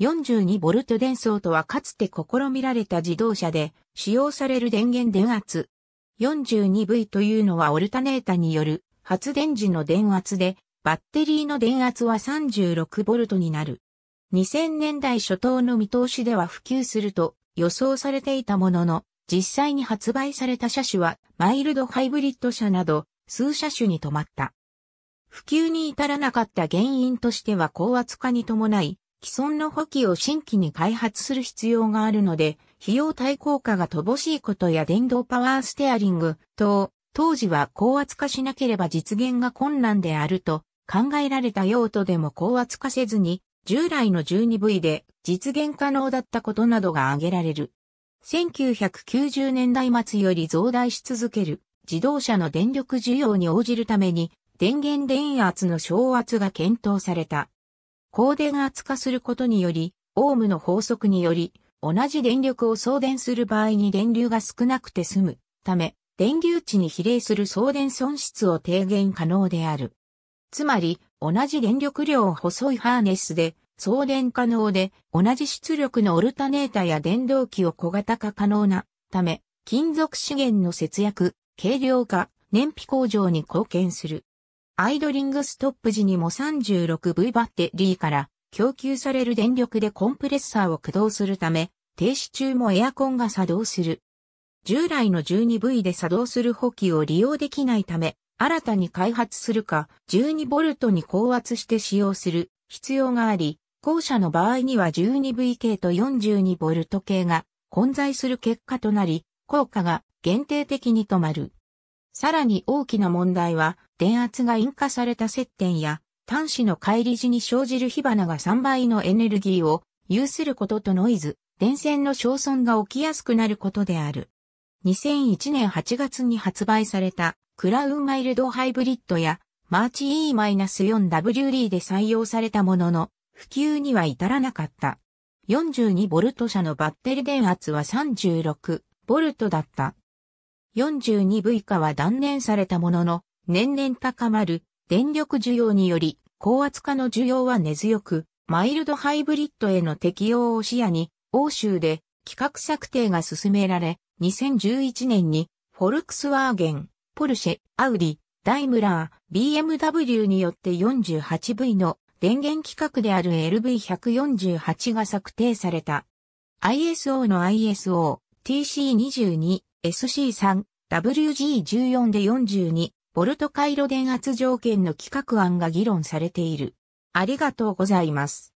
42V 電装とはかつて試みられた自動車で使用される電源電圧。42V というのはオルタネータによる発電時の電圧で、バッテリーの電圧は 36V になる。2000年代初頭の見通しでは普及すると予想されていたものの、実際に発売された車種はマイルドハイブリッド車など数車種に止まった。普及に至らなかった原因としては高圧化に伴い、既存の補機を新規に開発する必要があるので、費用対効果が乏しいことや電動パワーステアリング等、当時は高圧化しなければ実現が困難であると考えられた用途でも高圧化せずに、従来の 12V で実現可能だったことなどが挙げられる。1990年代末より増大し続ける自動車の電力需要に応じるために電源電圧の昇圧が検討された。光電圧化することにより、オームの法則により、同じ電力を送電する場合に電流が少なくて済むため、電流値に比例する送電損失を低減可能である。つまり、同じ電力量を細いハーネスで送電可能で、同じ出力のオルタネータや電動機を小型化可能なため、金属資源の節約、軽量化、燃費向上に貢献する。アイドリングストップ時にも 36V バッテリーから供給される電力でコンプレッサーを駆動するため、停止中もエアコンが作動する。従来の 12V で作動する補給を利用できないため、新たに開発するか 12V に高圧して使用する必要があり、後者の場合には 12V 系と 42V 系が混在する結果となり、効果が限定的に止まる。さらに大きな問題は、電圧が引火された接点や、端子の乖離時に生じる火花が3倍のエネルギーを有することとノイズ、電線の消損が起きやすくなることである。2001年8月に発売された、クラウンマイルドハイブリッドや、マーチ E-4WD で採用されたものの、普及には至らなかった。42V 車のバッテリ電圧は 36V だった。42部以下は断念されたものの、年々高まる電力需要により、高圧化の需要は根強く、マイルドハイブリッドへの適用を視野に、欧州で企画策定が進められ、2011年に、フォルクスワーゲン、ポルシェ、アウディ、ダイムラー、BMW によって 48V の電源規格である LV148 が策定された。ISO の ISO TC22、SC3、WG14 で42、ボルト回路電圧条件の規格案が議論されている。ありがとうございます。